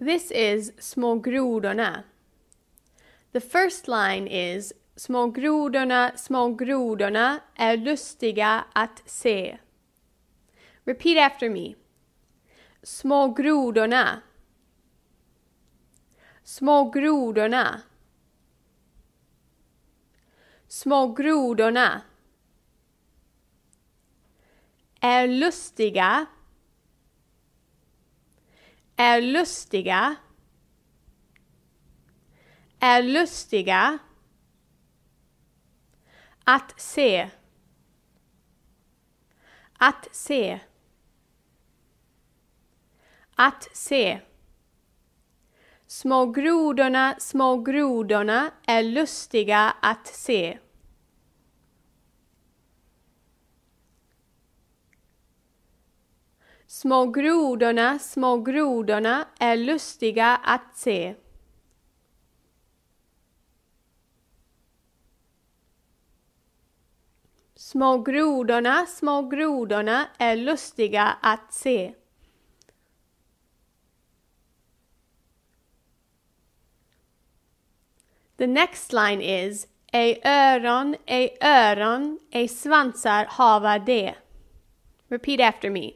This is Små grodorna. The first line is Små grodorna, små grodorna är lustiga att se. Repeat after me. Små grodorna. Små grodorna. Små grodorna. Är lustiga är lustiga, är lustiga att se, att se, att se. Små grodorna, små grodorna är lustiga att se. Små grodorna, små grodorna är lustiga att se. Små grodorna, små grodorna är lustiga att se. The next line is Ej öron, ej öron, ej svansar hava det. Repeat after me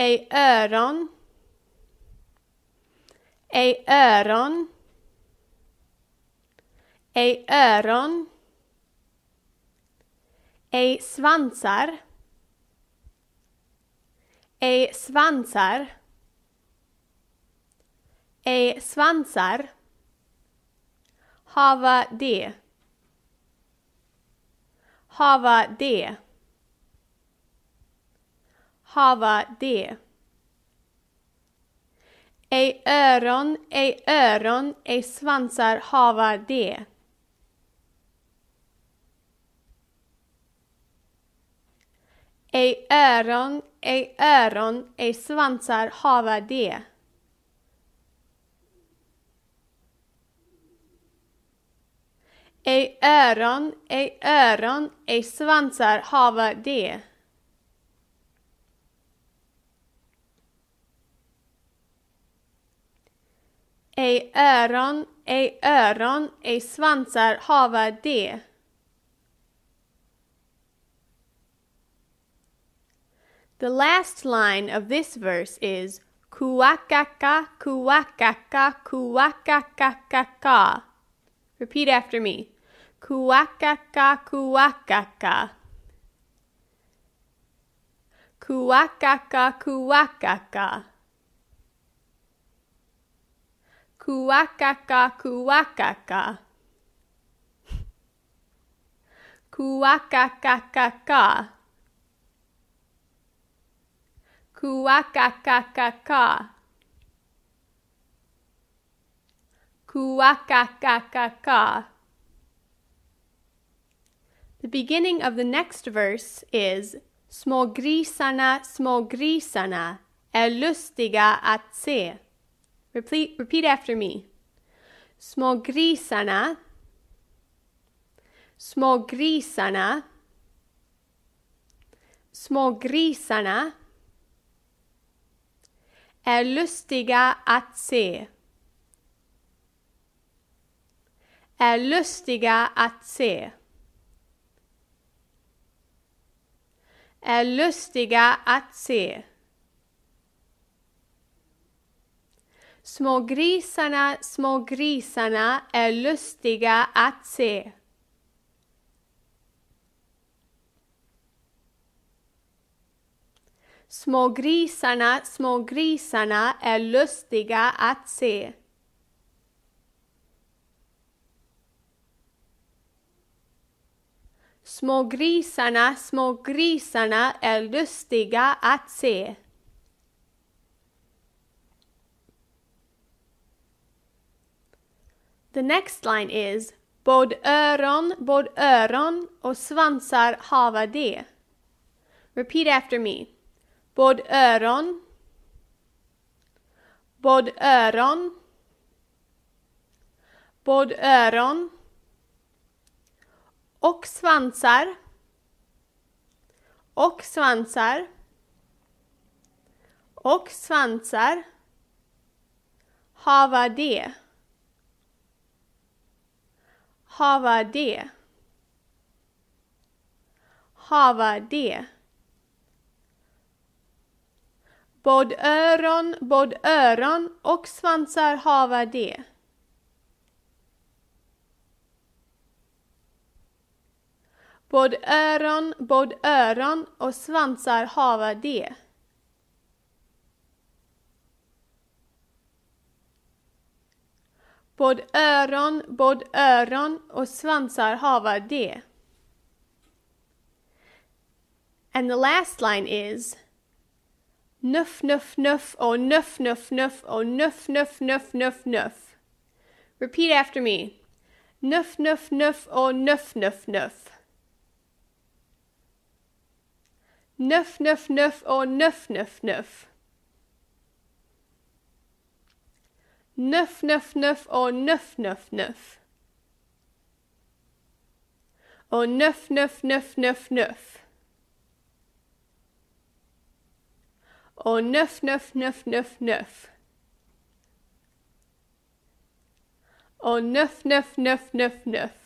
ej öron, ej öron, ej öron, ej svansar, ej svansar, ej svansar, hava det, hava det hava det. Ej öron, ej öron, ej svansar hava det. Ej öron, ej öron, ej svansar hava det. Ej öron, ej öron, ej svansar hava det. ej öron, ej öron, ej svansar hava de. The last line of this verse is kuakaka kuakaka kuakakakaka. Repeat after me. Kuakaka kuakaka. Kuakaka kuakaka. Kuakaka, kuakaka. Kuakakakaka. Kuakakakaka. Kuakakakaka. The beginning of the next verse is Små grisarna, små grisarna är lustiga att se. Repeat, repeat after me. Små grisarna. Små grisarna. Små grisarna är lustiga att se. Är lustiga att se. Är lustiga att se. Små grisarna, små grisarna är lustiga att se. Små grisarna, är lustiga att se. Smågrisarna, smågrisarna är lustiga att se. The next line is Båd öron, båd öron och svansar hava de. Repeat after me. Båd öron. Båd öron. Båd öron. Och svansar. Och svansar. Och svansar. Hava de. Hava det. Hava det. Bodöron, öron och svansar hava det. Bodöron, bodöron och svansar hava det. öron, Bodöron, öron, och svansar hava de. And the last line is Nuff, nuff, nuff, oh nuff, nuff, nuff, oh nuff, nuff, nuff, nuff, nuff. Repeat after me. Nuff, nuff, nuff, oh nuff, nuff, nuff. Nuff, nuff, nuff, oh nuff, nuff, nuff. Nuff, nuff, nuff, or nuff, nuff, nuff. Or nuff, nuff, nuff, nuff, nuff. Or nuff, nuff, nuff, nuff, nuff. Or nuff, nuff, nuff, nuff, nuff.